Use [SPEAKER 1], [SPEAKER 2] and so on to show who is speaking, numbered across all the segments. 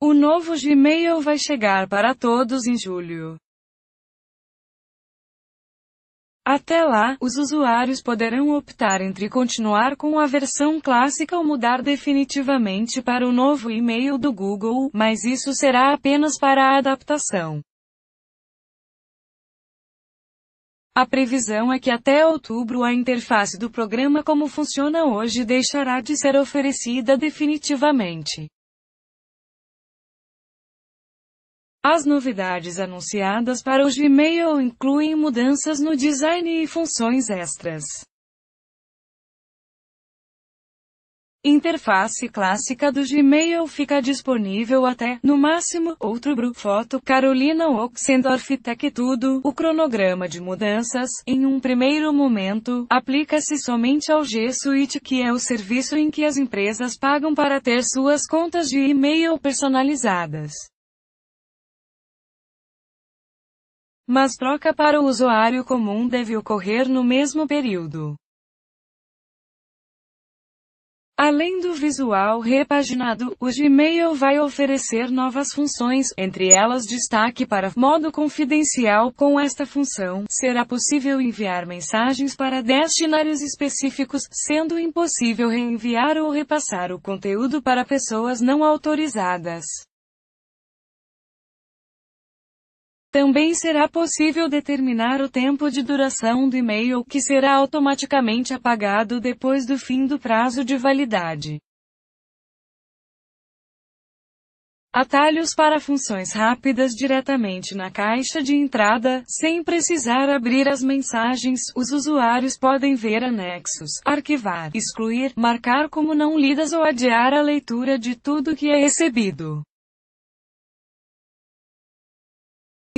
[SPEAKER 1] O novo Gmail vai chegar para todos em julho. Até lá, os usuários poderão optar entre continuar com a versão clássica ou mudar definitivamente para o novo e-mail do Google, mas isso será apenas para a adaptação. A previsão é que até outubro a interface do programa como funciona hoje deixará de ser oferecida definitivamente. As novidades anunciadas para o Gmail incluem mudanças no design e funções extras. Interface clássica do Gmail fica disponível até, no máximo, outubro. Foto Carolina Oxendorf Tech Tudo. O cronograma de mudanças, em um primeiro momento, aplica-se somente ao G Suite, que é o serviço em que as empresas pagam para ter suas contas de e-mail personalizadas. Mas troca para o usuário comum deve ocorrer no mesmo período. Além do visual repaginado, o Gmail vai oferecer novas funções, entre elas destaque para modo confidencial. Com esta função, será possível enviar mensagens para destinários específicos, sendo impossível reenviar ou repassar o conteúdo para pessoas não autorizadas. Também será possível determinar o tempo de duração do e-mail que será automaticamente apagado depois do fim do prazo de validade. Atalhos para funções rápidas diretamente na caixa de entrada, sem precisar abrir as mensagens, os usuários podem ver anexos, arquivar, excluir, marcar como não lidas ou adiar a leitura de tudo que é recebido.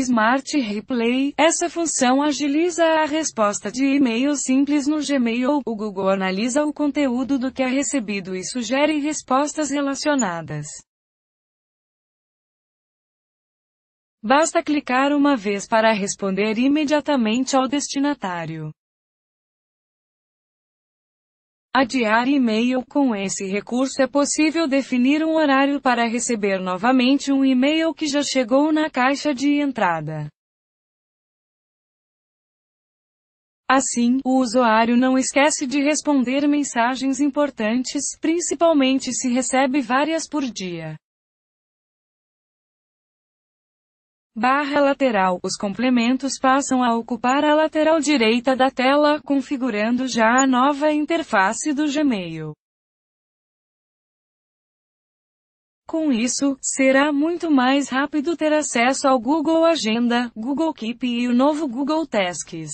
[SPEAKER 1] Smart Replay, essa função agiliza a resposta de e-mail simples no Gmail. O Google analisa o conteúdo do que é recebido e sugere respostas relacionadas. Basta clicar uma vez para responder imediatamente ao destinatário. Adiar e-mail com esse recurso é possível definir um horário para receber novamente um e-mail que já chegou na caixa de entrada. Assim, o usuário não esquece de responder mensagens importantes, principalmente se recebe várias por dia. barra lateral, os complementos passam a ocupar a lateral direita da tela, configurando já a nova interface do Gmail. Com isso, será muito mais rápido ter acesso ao Google Agenda, Google Keep e o novo Google Tasks.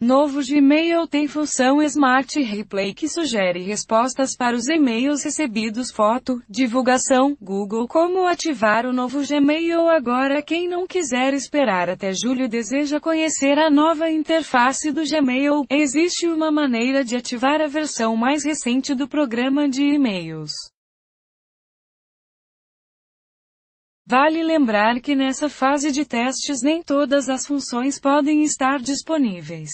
[SPEAKER 1] Novo Gmail tem função Smart Replay que sugere respostas para os e-mails recebidos foto, divulgação, Google como ativar o novo Gmail agora quem não quiser esperar até julho deseja conhecer a nova interface do Gmail, existe uma maneira de ativar a versão mais recente do programa de e-mails. Vale lembrar que nessa fase de testes nem todas as funções podem estar disponíveis.